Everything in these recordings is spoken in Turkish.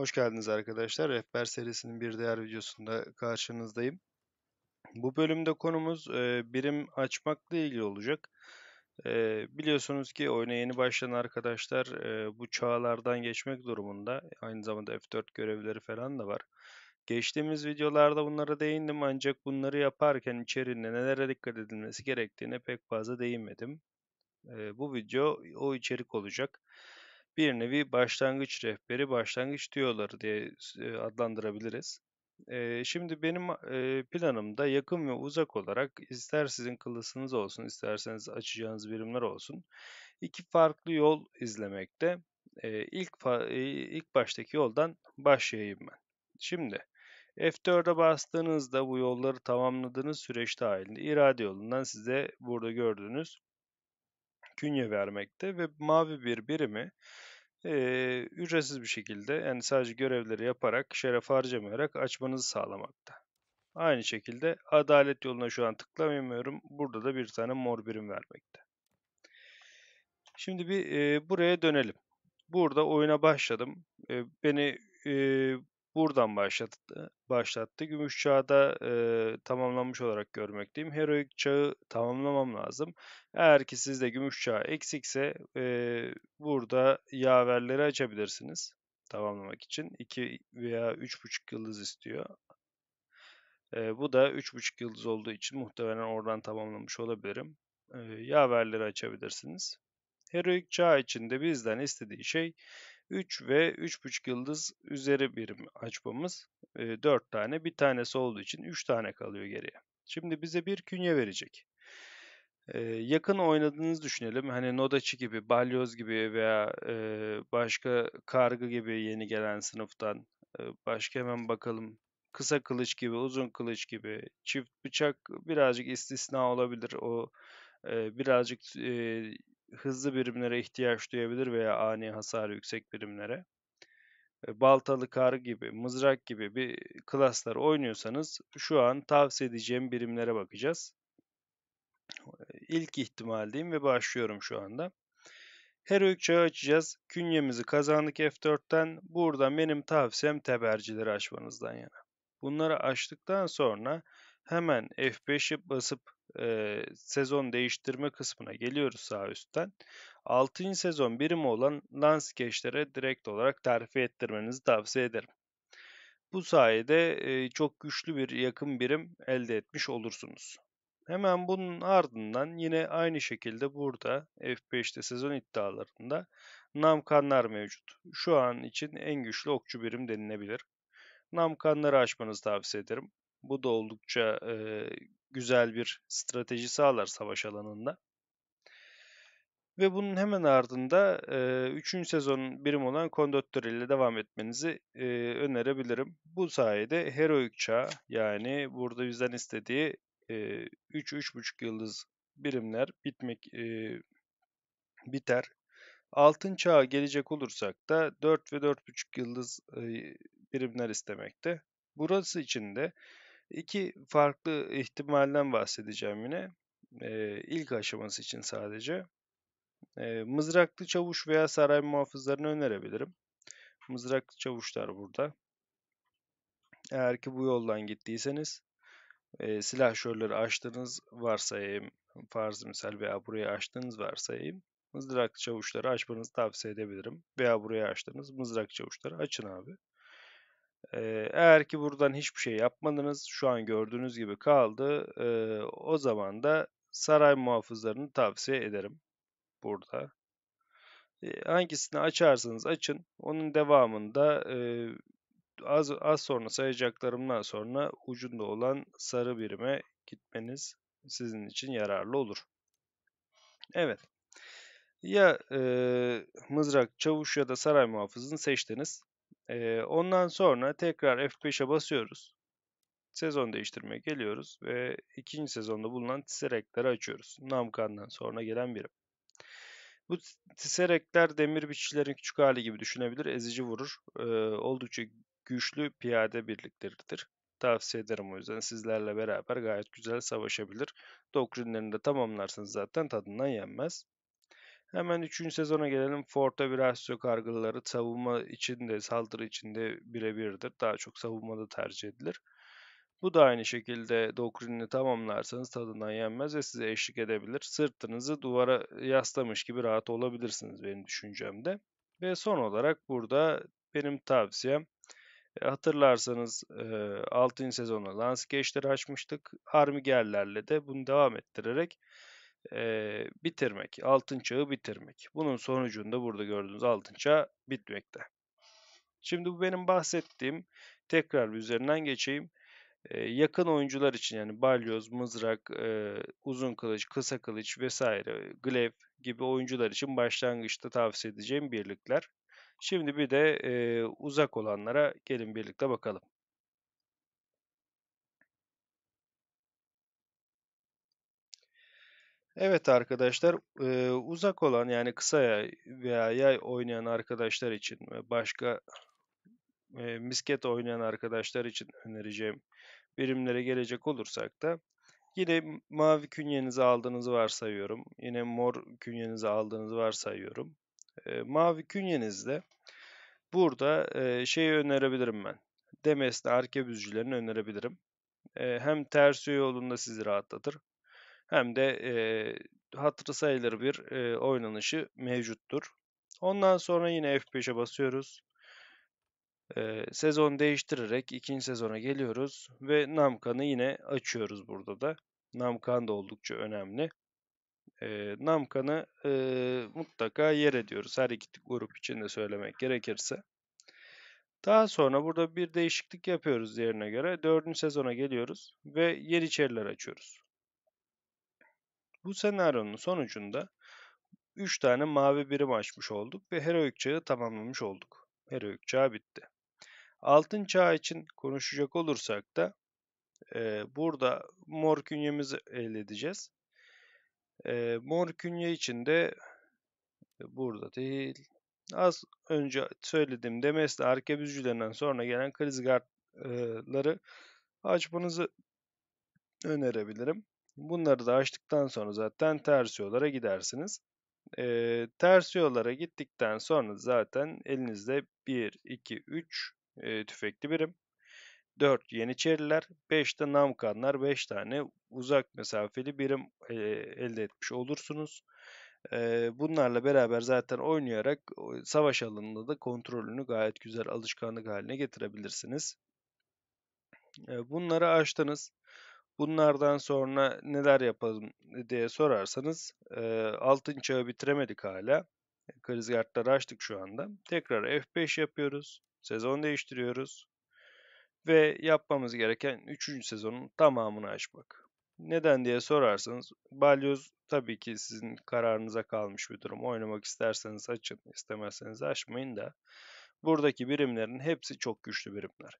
Hoş geldiniz arkadaşlar. Rehber serisinin bir diğer videosunda karşınızdayım. Bu bölümde konumuz e, birim açmakla ilgili olacak. E, biliyorsunuz ki oyuna yeni başlayan arkadaşlar e, bu çağlardan geçmek durumunda. Aynı zamanda F4 görevleri falan da var. Geçtiğimiz videolarda bunlara değindim ancak bunları yaparken içeriğinde nelere dikkat edilmesi gerektiğine pek fazla değinmedim. E, bu video o içerik olacak. Bu bir nevi başlangıç rehberi, başlangıç diyorlar diye e, adlandırabiliriz. E, şimdi benim e, planımda yakın ve uzak olarak ister sizin kılısınız olsun, isterseniz açacağınız birimler olsun iki farklı yol izlemekte. İlk, ilk baştaki yoldan başlayayım ben. Şimdi F4'e bastığınızda bu yolları tamamladığınız süreçte halinde irade yolundan size burada gördüğünüz künye vermekte ve mavi bir birimi e, ücretsiz bir şekilde yani sadece görevleri yaparak, şeref harcamayarak açmanızı sağlamakta. Aynı şekilde adalet yoluna şu an tıklamıyorum. Burada da bir tane mor birim vermekte. Şimdi bir e, buraya dönelim. Burada oyuna başladım. E, beni e, buradan başlattı. başlattı. Gümüş çağda e, tamamlanmış olarak görmekteyim. Heroik çağı tamamlamam lazım. Eğer ki sizde gümüş çağı eksikse e, burada yaverleri açabilirsiniz tamamlamak için. 2 veya 3,5 yıldız istiyor. E, bu da 3,5 yıldız olduğu için muhtemelen oradan tamamlamış olabilirim. E, yaverleri açabilirsiniz. Heroik çağı içinde bizden istediği şey 3 ve 3,5 yıldız üzeri birim açmamız 4 e, tane. Bir tanesi olduğu için 3 tane kalıyor geriye. Şimdi bize bir künye verecek. E, yakın oynadığınızı düşünelim. Hani Nodaçı gibi, Balyoz gibi veya e, başka Kargı gibi yeni gelen sınıftan. başka hemen bakalım. Kısa kılıç gibi, uzun kılıç gibi, çift bıçak birazcık istisna olabilir. O birazcık hızlı birimlere ihtiyaç duyabilir veya ani hasar yüksek birimlere. Baltalı kar gibi, mızrak gibi bir klaslar oynuyorsanız şu an tavsiye edeceğim birimlere bakacağız. İlk ihtimal diyeyim ve başlıyorum şu anda. Heroik çağı açacağız. Künyemizi kazandık F4'ten. Burada benim tavsiyem tebercileri açmanızdan yana. Bunları açtıktan sonra hemen F5'i basıp e, sezon değiştirme kısmına geliyoruz sağ üstten. 6. sezon birimi olan Lance Cash'lere direkt olarak terfi ettirmenizi tavsiye ederim. Bu sayede e, çok güçlü bir yakın birim elde etmiş olursunuz. Hemen bunun ardından yine aynı şekilde burada F5'te sezon iddialarında namkanlar mevcut. Şu an için en güçlü okçu birim denilebilir. Namkanları açmanızı tavsiye ederim. Bu da oldukça e, güzel bir strateji sağlar savaş alanında. Ve bunun hemen ardında 3. E, sezonun birim olan Kondottor ile devam etmenizi e, önerebilirim. Bu sayede Heroic Çağ yani burada bizden istediği e, 3-3,5 yıldız birimler bitmek e, biter. Altın Çağ'a gelecek olursak da 4 ve 4,5 yıldız e, birimler istemekte. Burası için de İki farklı ihtimalden bahsedeceğim yine. E, ilk aşaması için sadece. E, mızraklı çavuş veya saray muhafızlarını önerebilirim. Mızraklı çavuşlar burada. Eğer ki bu yoldan gittiyseniz e, silah şölleri açtığınız varsayayım. Farz misal veya buraya açtığınız varsayayım. mızraklı çavuşları açmanızı tavsiye edebilirim. Veya buraya açtığınız mızraklı çavuşları açın abi. Eğer ki buradan hiçbir şey yapmadınız, şu an gördüğünüz gibi kaldı. o zaman da saray muhafızlarını tavsiye ederim burada. hangisini açarsanız açın. Onun devamında az, az sonra sayacaklarımdan sonra ucunda olan sarı birime gitmeniz sizin için yararlı olur. Evet. Ya e, mızrak, çavuş ya da saray muhafızını seçtiniz. E, ondan sonra tekrar F5'e basıyoruz. Sezon değiştirmeye geliyoruz ve ikinci sezonda bulunan tiserekleri açıyoruz. Namkan'dan sonra gelen birim. Bu tiserekler demir biçicilerin küçük hali gibi düşünebilir. Ezici vurur. E, oldukça güçlü piyade birlikleridir. Tavsiye ederim o yüzden sizlerle beraber gayet güzel savaşabilir. Doktrinlerini de tamamlarsanız zaten tadından yenmez. Hemen 3. sezona gelelim. Forte biraz Asio kargıları savunma içinde, saldırı içinde birebirdir. Daha çok savunmada tercih edilir. Bu da aynı şekilde dokrinini tamamlarsanız tadından yenmez ve size eşlik edebilir. Sırtınızı duvara yaslamış gibi rahat olabilirsiniz benim düşüncemde. Ve son olarak burada benim tavsiyem e, hatırlarsanız 6. E, sezonda Lance Geçleri açmıştık. Army gellerle de bunu devam ettirerek e, bitirmek, altın çağı bitirmek. Bunun sonucunda burada gördüğünüz altın çağı bitmekte. Şimdi bu benim bahsettiğim, tekrar üzerinden geçeyim. E, yakın oyuncular için yani balyoz, mızrak, e, uzun kılıç, kısa kılıç vesaire, glaive gibi oyuncular için başlangıçta tavsiye edeceğim birlikler. Şimdi bir de e, uzak olanlara gelin birlikte bakalım. Evet arkadaşlar e, uzak olan yani kısa yay veya yay oynayan arkadaşlar için ve başka e, misket oynayan arkadaşlar için önereceğim birimlere gelecek olursak da yine mavi künyenizi aldığınızı varsayıyorum. Yine mor künyenizi aldığınızı varsayıyorum. E, mavi künyenizde burada e, şeyi önerebilirim ben. Demesne arkebüzcülerini önerebilirim. E, hem tersiyo yolunda sizi rahatlatır hem de e, hatırı sayılır bir e, oynanışı mevcuttur. Ondan sonra yine F5'e basıyoruz. E, sezon değiştirerek ikinci sezona geliyoruz ve Namkan'ı yine açıyoruz burada da. Namkan da oldukça önemli. E, Namkan'ı e, mutlaka yer ediyoruz. Her iki grup için de söylemek gerekirse. Daha sonra burada bir değişiklik yapıyoruz diğerine göre. Dördüncü sezona geliyoruz ve Yeniçeriler açıyoruz. Bu senaryonun sonucunda 3 tane mavi birim açmış olduk ve heroik çağı tamamlamış olduk. Heroik çağı bitti. Altın çağı için konuşacak olursak da e, burada mor künyemizi elde edeceğiz. E, mor künye için de e, burada değil. Az önce söyledim demesle arkebüzcülerinden sonra gelen krizgardları açmanızı önerebilirim. Bunları da açtıktan sonra zaten ters yollara gidersiniz. E, ters yollara gittikten sonra zaten elinizde 1, 2, 3 e, tüfekli birim. 4 Yeniçeriler, 5 de Namkanlar, 5 tane uzak mesafeli birim e, elde etmiş olursunuz. E, bunlarla beraber zaten oynayarak savaş alanında da kontrolünü gayet güzel alışkanlık haline getirebilirsiniz. E, bunları açtınız. Bunlardan sonra neler yapalım diye sorarsanız e, altın çağı bitiremedik hala. Krizgartları açtık şu anda. Tekrar F5 yapıyoruz. Sezon değiştiriyoruz. Ve yapmamız gereken 3. sezonun tamamını açmak. Neden diye sorarsanız balyoz tabii ki sizin kararınıza kalmış bir durum. Oynamak isterseniz açın, istemezseniz açmayın da buradaki birimlerin hepsi çok güçlü birimler.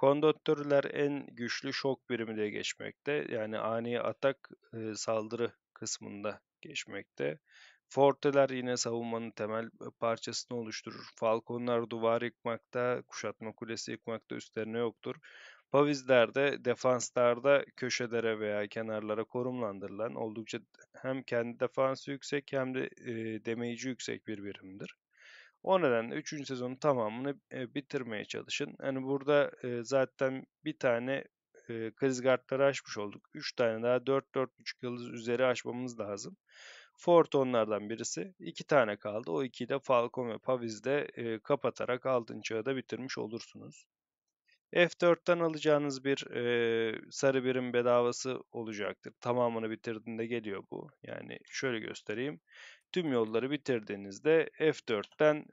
Konduktörler en güçlü şok birimine geçmekte. Yani ani atak e, saldırı kısmında geçmekte. Forteler yine savunmanın temel e, parçasını oluşturur. Falconlar duvar yıkmakta, kuşatma kulesi yıkmakta üstlerine yoktur. Pavizlerde, defanslarda köşelere veya kenarlara korumlandırılan oldukça hem kendi defansı yüksek hem de e, demeyici yüksek bir birimdir. O nedenle 3. sezonun tamamını e, bitirmeye çalışın. Yani burada e, zaten bir tane e, kriz kartları aşmış olduk. 3 tane daha 4-4,5 yıldız üzeri aşmamız lazım. Fort onlardan birisi. 2 tane kaldı. O 2'yi de Falcon ve Paviz'de e, kapatarak altın çağı da bitirmiş olursunuz. F4'ten alacağınız bir e, sarı birim bedavası olacaktır. Tamamını bitirdiğinde geliyor bu. Yani şöyle göstereyim. Tüm yolları bitirdiğinizde F4'ten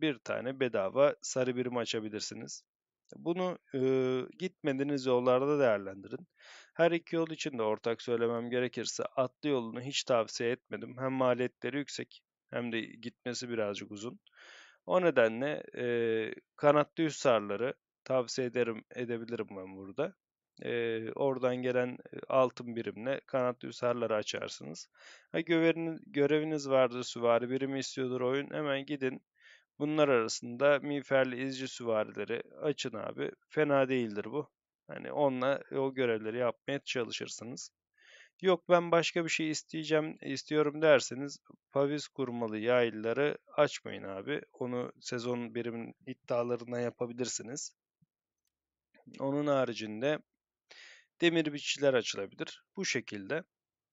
bir tane bedava sarı birim açabilirsiniz. Bunu e, gitmediğiniz yollarda değerlendirin. Her iki yol için de ortak söylemem gerekirse atlı yolunu hiç tavsiye etmedim. Hem maliyetleri yüksek hem de gitmesi birazcık uzun. O nedenle e, kanatlı hüsarları tavsiye ederim edebilirim ben burada e, oradan gelen altın birimle kanatlı hüsarları açarsınız. Ha, göreviniz, göreviniz vardır süvari birimi istiyordur oyun hemen gidin. Bunlar arasında miğferli izci süvarileri açın abi. Fena değildir bu. Hani onunla o görevleri yapmaya çalışırsınız. Yok ben başka bir şey isteyeceğim istiyorum derseniz paviz kurmalı yaylıları açmayın abi. Onu sezon birimin iddialarına yapabilirsiniz. Onun haricinde demir biçiler açılabilir. Bu şekilde.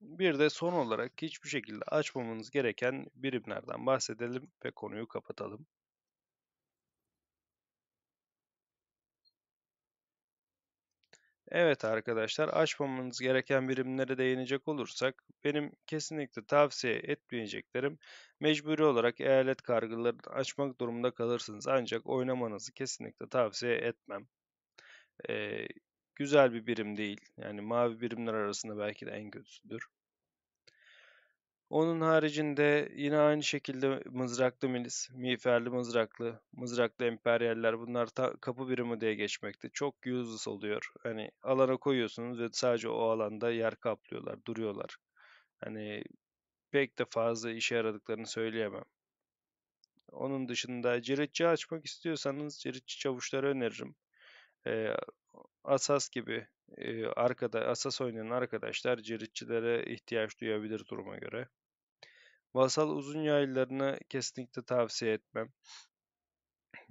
Bir de son olarak hiçbir şekilde açmamanız gereken birimlerden bahsedelim ve konuyu kapatalım. Evet arkadaşlar açmamanız gereken birimlere değinecek olursak benim kesinlikle tavsiye etmeyeceklerim mecburi olarak eyalet kargılarını açmak durumunda kalırsınız ancak oynamanızı kesinlikle tavsiye etmem. Ee, Güzel bir birim değil. Yani mavi birimler arasında belki de en kötüsüdür. Onun haricinde yine aynı şekilde mızraklı milis, miğferli mızraklı, mızraklı emperyaller bunlar ta, kapı birimi diye geçmekte. Çok useless oluyor. Hani alana koyuyorsunuz ve sadece o alanda yer kaplıyorlar, duruyorlar. Hani pek de fazla işe yaradıklarını söyleyemem. Onun dışında ciritçi açmak istiyorsanız ciritçi çavuşları öneririm. Ee, Asas gibi e, arkada Asas oynayan arkadaşlar ciritçilere ihtiyaç duyabilir duruma göre. Vasal uzun yaylarını kesinlikle tavsiye etmem.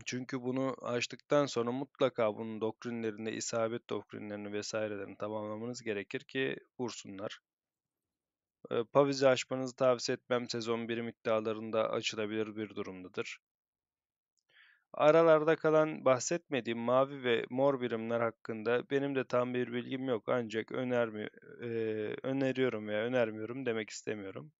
Çünkü bunu açtıktan sonra mutlaka bunun doktrinlerinde isabet doktrinlerini vesairelerini tamamlamanız gerekir ki vursunlar. Pavizi açmanızı tavsiye etmem. Sezon birim iddialarında açılabilir bir durumdadır. Aralarda kalan bahsetmediğim mavi ve mor birimler hakkında benim de tam bir bilgim yok ancak önermi e, öneriyorum veya önermiyorum demek istemiyorum.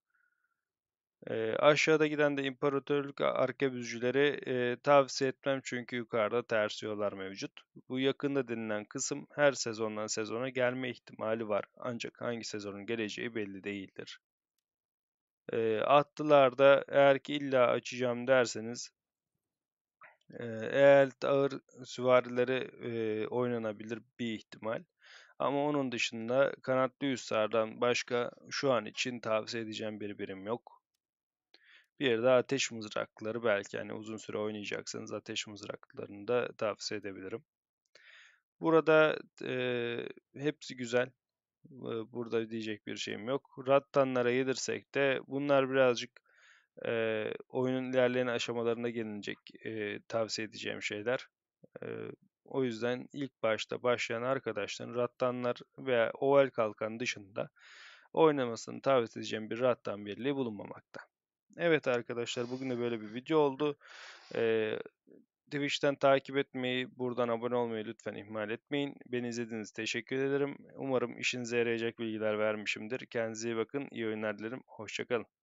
E, aşağıda giden de imparatorluk arkebüzcüleri e, tavsiye etmem çünkü yukarıda ters yollar mevcut. Bu yakında denilen kısım her sezondan sezona gelme ihtimali var ancak hangi sezonun geleceği belli değildir. E, atlılarda eğer ki illa açacağım derseniz eğer ağır süvarileri e, oynanabilir bir ihtimal. Ama onun dışında kanatlı üslardan başka şu an için tavsiye edeceğim bir birim yok. Bir de ateş mızrakları belki hani uzun süre oynayacaksanız ateş mızraklarını da tavsiye edebilirim. Burada e, hepsi güzel. Burada diyecek bir şeyim yok. Rattanlara gelirsek de bunlar birazcık e, oyunun ilerleyen aşamalarına gelinecek e, tavsiye edeceğim şeyler. E, o yüzden ilk başta başlayan arkadaşların rattanlar veya oval kalkan dışında oynamasını tavsiye edeceğim bir rattan birliği bulunmamakta. Evet arkadaşlar bugün de böyle bir video oldu. Ee, Twitch'ten takip etmeyi, buradan abone olmayı lütfen ihmal etmeyin. Beni izlediğiniz teşekkür ederim. Umarım işinize yarayacak bilgiler vermişimdir. Kendinize iyi bakın, iyi oyunlar dilerim. Hoşçakalın.